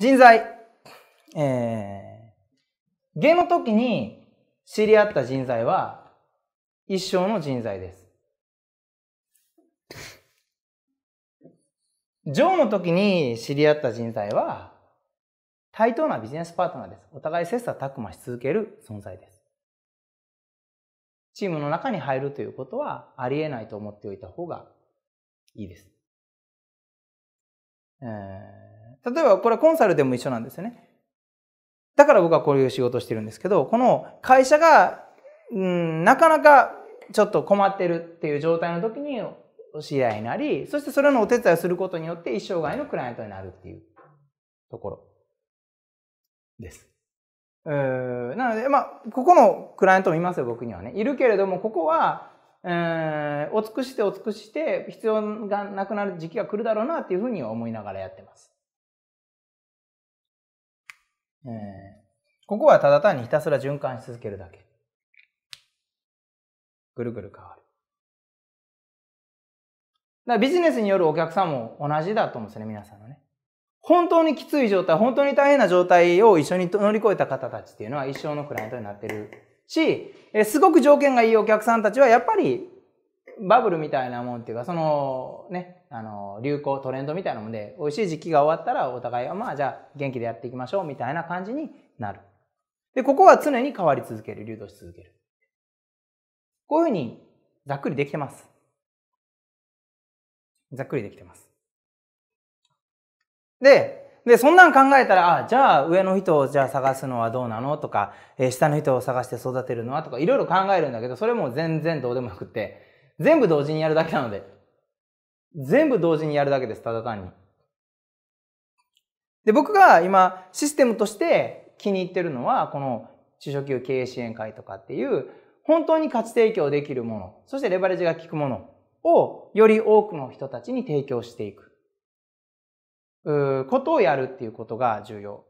人材。えー、芸の時に知り合った人材は一生の人材です。上の時に知り合った人材は対等なビジネスパートナーです。お互い切磋琢磨し続ける存在です。チームの中に入るということはありえないと思っておいた方がいいです。えー例えばこれはコンサルでも一緒なんですよね。だから僕はこういう仕事してるんですけど、この会社が、うん、なかなかちょっと困ってるっていう状態の時にお知り合いになり、そしてそれのお手伝いをすることによって一生涯のクライアントになるっていうところです。うんなので、まあ、ここのクライアントもいますよ、僕にはね。いるけれども、ここは、うん、お尽くしてお尽くして必要がなくなる時期が来るだろうなっていうふうには思いながらやってます。えー、ここはただ単にひたすら循環し続けるだけ。ぐるぐる変わる。だからビジネスによるお客さんも同じだと思うんですよね、皆さんのね。本当にきつい状態、本当に大変な状態を一緒に乗り越えた方たちっていうのは一生のクライアントになってるし、すごく条件がいいお客さんたちはやっぱりバブルみたいなもんっていうか、そのね、あの、流行、トレンドみたいなもんで、美味しい時期が終わったら、お互いは、まあ、じゃあ、元気でやっていきましょう、みたいな感じになる。で、ここは常に変わり続ける、流動し続ける。こういうふうに、ざっくりできてます。ざっくりできてます。で、で、そんなん考えたら、あ、じゃあ上の人をじゃあ探すのはどうなのとか、えー、下の人を探して育てるのはとか、いろいろ考えるんだけど、それも全然どうでもよくって、全部同時にやるだけなので。全部同時にやるだけです、ただ単に。で、僕が今、システムとして気に入ってるのは、この中小企業経営支援会とかっていう、本当に価値提供できるもの、そしてレバレッジが効くものを、より多くの人たちに提供していく。ことをやるっていうことが重要